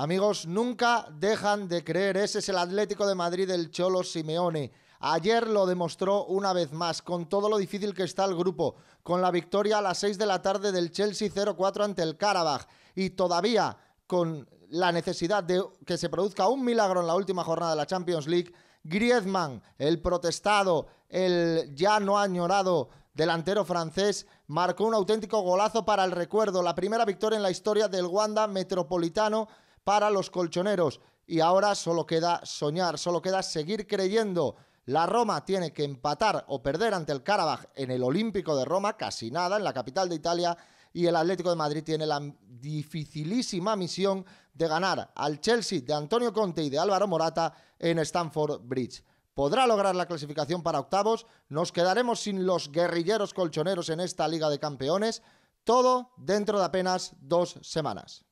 Amigos, nunca dejan de creer. Ese es el Atlético de Madrid del Cholo Simeone. Ayer lo demostró una vez más, con todo lo difícil que está el grupo, con la victoria a las 6 de la tarde del Chelsea 0-4 ante el Carabaj, y todavía con la necesidad de que se produzca un milagro en la última jornada de la Champions League, Griezmann, el protestado, el ya no añorado delantero francés, marcó un auténtico golazo para el recuerdo, la primera victoria en la historia del Wanda Metropolitano para los colchoneros. Y ahora solo queda soñar, solo queda seguir creyendo. La Roma tiene que empatar o perder ante el Carabaj en el Olímpico de Roma, casi nada, en la capital de Italia. Y el Atlético de Madrid tiene la dificilísima misión de ganar al Chelsea de Antonio Conte y de Álvaro Morata en Stamford Bridge. ¿Podrá lograr la clasificación para octavos? ¿Nos quedaremos sin los guerrilleros colchoneros en esta Liga de Campeones? Todo dentro de apenas dos semanas.